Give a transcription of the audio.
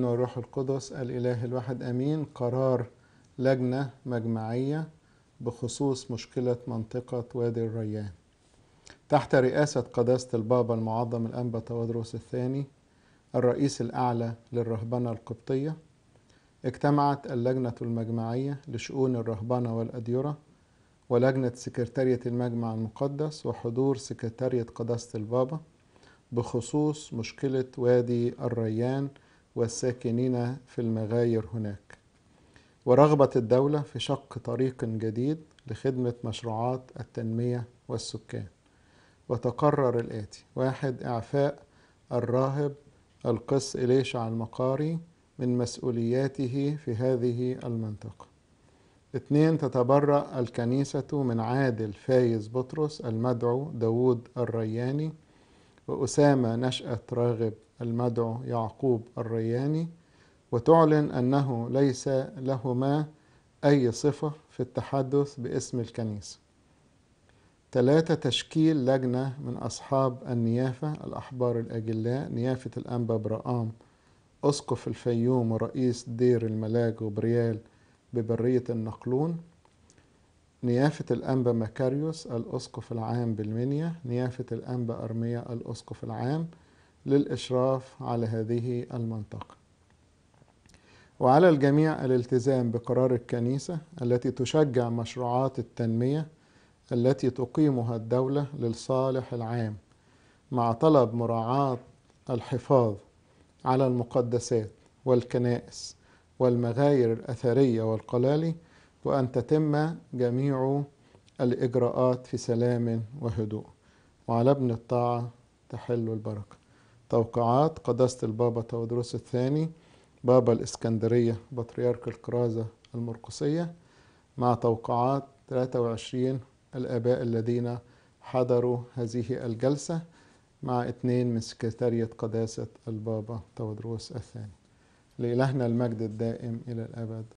والروح القدس الإله الواحد أمين قرار لجنة مجمعية بخصوص مشكلة منطقة وادي الريان تحت رئاسة قداسة البابا المعظم الأنبا تودروس الثاني الرئيس الأعلى للرهبنة القبطية اجتمعت اللجنة المجمعية لشؤون الرهبنة والأديرة ولجنة سكرتارية المجمع المقدس وحضور سكرتارية قداسة البابا بخصوص مشكلة وادي الريان والساكنين في المغاير هناك ورغبة الدولة في شق طريق جديد لخدمة مشروعات التنمية والسكان وتقرر الآتي واحد إعفاء الراهب القس على المقاري من مسؤولياته في هذه المنطقة اثنين تتبرأ الكنيسة من عادل فايز بطرس المدعو داوود الرياني وأسامة نشأة راغب المدعو يعقوب الرياني وتعلن أنه ليس لهما أي صفة في التحدث باسم الكنيسة ثلاثة تشكيل لجنة من أصحاب النيافة الأحبار الأجلاء نيافة الأنبا برآم أسقف الفيوم ورئيس دير الملاج وبريال ببرية النقلون نيافة الأنبا مكاريوس الأسقف العام بالمنيا نيافة الأنبا أرميا الأسقف العام للإشراف على هذه المنطقة وعلى الجميع الالتزام بقرار الكنيسة التي تشجع مشروعات التنمية التي تقيمها الدولة للصالح العام مع طلب مراعاة الحفاظ على المقدسات والكنائس والمغاير الأثرية والقلالي وأن تتم جميع الإجراءات في سلام وهدوء وعلى ابن الطاعة تحل البركة توقيعات قداسة البابا تودروس الثاني بابا الإسكندرية بطريرك الكرازة المرقسية مع توقيعات 23 الآباء الذين حضروا هذه الجلسة مع اثنين من سكرتارية قداسة البابا تودروس الثاني لإلهنا المجد الدائم إلى الأبد